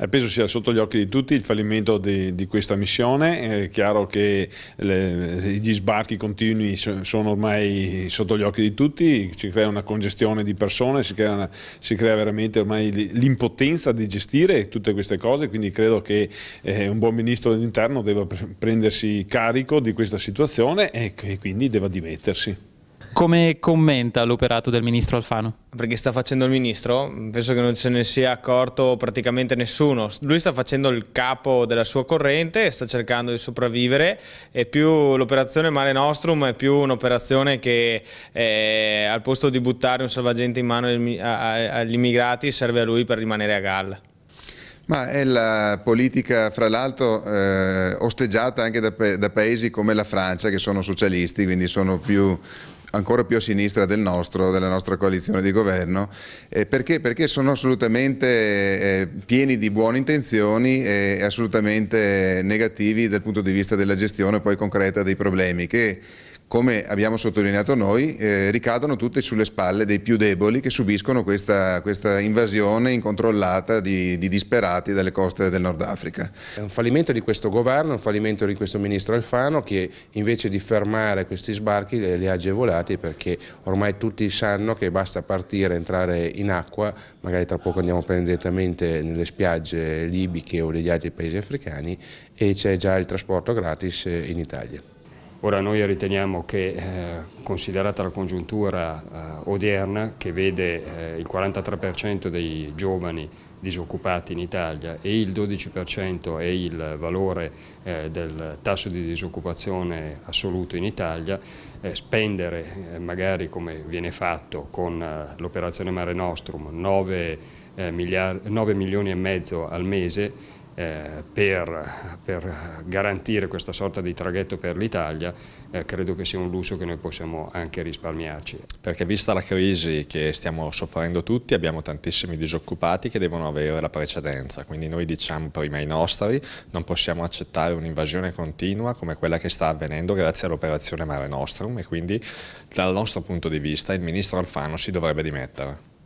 Eh, penso sia sotto gli occhi di tutti il fallimento di, di questa missione, eh, è chiaro che le, gli sbarchi continui sono ormai sotto gli occhi di tutti, si crea una congestione di persone, si crea, una, si crea veramente ormai l'impotenza di gestire tutte queste cose, quindi credo che eh, un buon ministro dell'interno debba prendersi carico di questa situazione e, e quindi debba dimettersi. Come commenta l'operato del ministro Alfano? Perché sta facendo il ministro? Penso che non se ne sia accorto praticamente nessuno. Lui sta facendo il capo della sua corrente, sta cercando di sopravvivere e più l'operazione Mare Nostrum è più un'operazione che eh, al posto di buttare un salvagente in mano agli immigrati serve a lui per rimanere a galla. Ma è la politica, fra l'altro, eh, osteggiata anche da, da, paesi come la Francia, che sono socialisti, quindi sono più, ancora più a sinistra del nostro, della nostra coalizione di governo, eh, perché, perché, sono assolutamente eh, pieni di buone intenzioni e assolutamente negativi dal punto di vista della gestione poi concreta dei problemi che come abbiamo sottolineato noi, eh, ricadono tutte sulle spalle dei più deboli che subiscono questa, questa invasione incontrollata di, di, disperati dalle coste del Nord Africa. È un fallimento di questo governo, un fallimento di questo ministro Alfano che invece di fermare questi sbarchi eh, li ha agevolati perché ormai tutti sanno che basta partire, entrare in acqua, magari tra poco andiamo direttamente nelle spiagge libiche o degli altri paesi africani e c'è già il trasporto gratis eh, in Italia. Ora noi riteniamo che eh, considerata la congiuntura eh, odierna che vede eh, il 43% dei giovani disoccupati in Italia e il 12% è il valore eh, del tasso di disoccupazione assoluto in Italia, eh, spendere eh, magari come viene fatto con l'operazione Mare Nostrum 9, miliardi, 9 milioni e mezzo al mese eh, per, per, garantire questa sorta di traghetto per l'Italia eh, credo che sia un lusso che noi possiamo anche risparmiarci. Perché vista la crisi che stiamo soffrendo tutti abbiamo tantissimi disoccupati che devono avere la precedenza, quindi noi diciamo prima i nostri non possiamo accettare un'invasione continua come quella che sta avvenendo grazie all'operazione Mare Nostrum e quindi dal nostro punto di vista il ministro Alfano si dovrebbe dimettere.